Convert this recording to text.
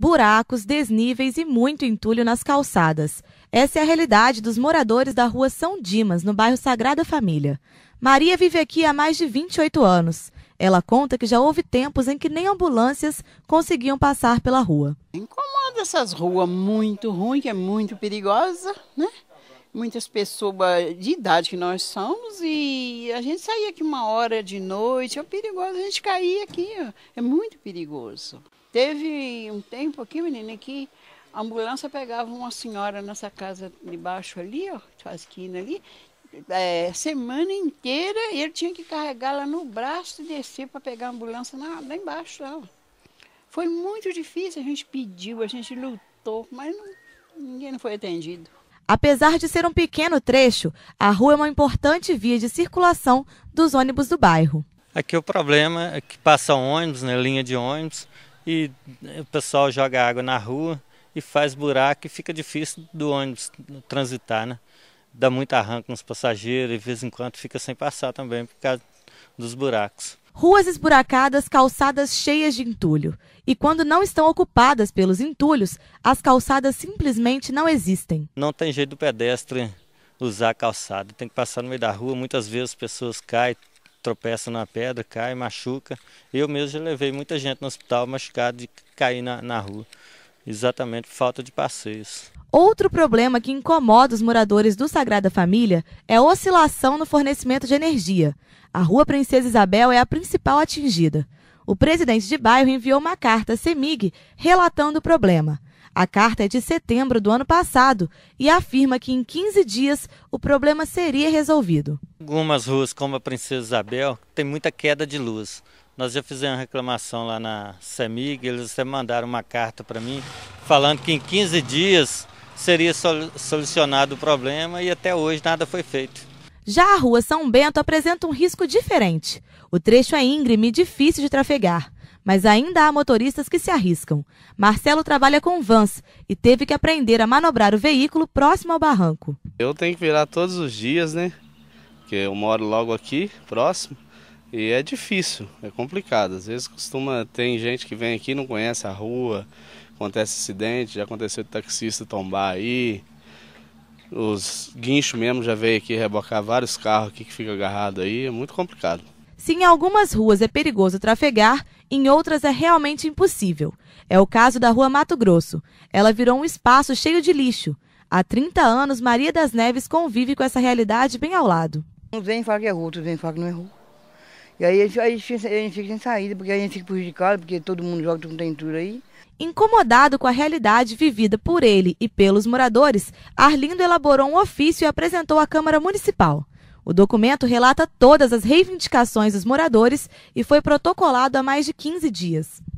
buracos, desníveis e muito entulho nas calçadas. Essa é a realidade dos moradores da rua São Dimas, no bairro Sagrada Família. Maria vive aqui há mais de 28 anos. Ela conta que já houve tempos em que nem ambulâncias conseguiam passar pela rua. Incomoda essas ruas muito ruim, que é muito perigosa, né? muitas pessoas de idade que nós somos e a gente saía aqui uma hora de noite, é perigoso, a gente cair aqui, é muito perigoso. Teve um tempo aqui, menina, que a ambulância pegava uma senhora nessa casa de baixo ali, ó, tipo a esquina ali, é, semana inteira e ele tinha que carregar la no braço e descer para pegar a ambulância lá, lá embaixo. dela. Foi muito difícil, a gente pediu, a gente lutou, mas não, ninguém não foi atendido. Apesar de ser um pequeno trecho, a rua é uma importante via de circulação dos ônibus do bairro. Aqui o problema é que passa ônibus, né, linha de ônibus, e o pessoal joga água na rua e faz buraco e fica difícil do ônibus transitar, né? Dá muito arranco nos passageiros e de vez em quando fica sem passar também por causa dos buracos. Ruas esburacadas, calçadas cheias de entulho. E quando não estão ocupadas pelos entulhos, as calçadas simplesmente não existem. Não tem jeito do pedestre usar a calçada, tem que passar no meio da rua, muitas vezes pessoas caem, tropeça na pedra, cai, machuca. Eu mesmo já levei muita gente no hospital machucada de cair na, na rua, exatamente por falta de passeios. Outro problema que incomoda os moradores do Sagrada Família é a oscilação no fornecimento de energia. A Rua Princesa Isabel é a principal atingida. O presidente de bairro enviou uma carta à CEMIG relatando o problema. A carta é de setembro do ano passado e afirma que em 15 dias o problema seria resolvido. Algumas ruas, como a Princesa Isabel, tem muita queda de luz. Nós já fizemos reclamação lá na CEMIG, eles até mandaram uma carta para mim falando que em 15 dias seria solucionado o problema e até hoje nada foi feito. Já a rua São Bento apresenta um risco diferente. O trecho é íngreme e difícil de trafegar mas ainda há motoristas que se arriscam. Marcelo trabalha com vans e teve que aprender a manobrar o veículo próximo ao barranco. Eu tenho que virar todos os dias, né? Porque eu moro logo aqui, próximo, e é difícil, é complicado. Às vezes costuma ter gente que vem aqui não conhece a rua, acontece acidente, já aconteceu o taxista tombar aí. Os guinchos mesmo já veio aqui rebocar vários carros aqui que fica agarrado aí, é muito complicado. Se em algumas ruas é perigoso trafegar, em outras é realmente impossível. É o caso da Rua Mato Grosso. Ela virou um espaço cheio de lixo. Há 30 anos, Maria das Neves convive com essa realidade bem ao lado. Uns vêm e falam que é rua, outros vêm e falam que não é rua. E aí a gente, a, gente, fica sem saída, porque a gente fica prejudicado, porque todo mundo joga, todo mundo tem tudo aí. Incomodado com a realidade vivida por ele e pelos moradores, Arlindo elaborou um ofício e apresentou à Câmara Municipal. O documento relata todas as reivindicações dos moradores e foi protocolado há mais de 15 dias.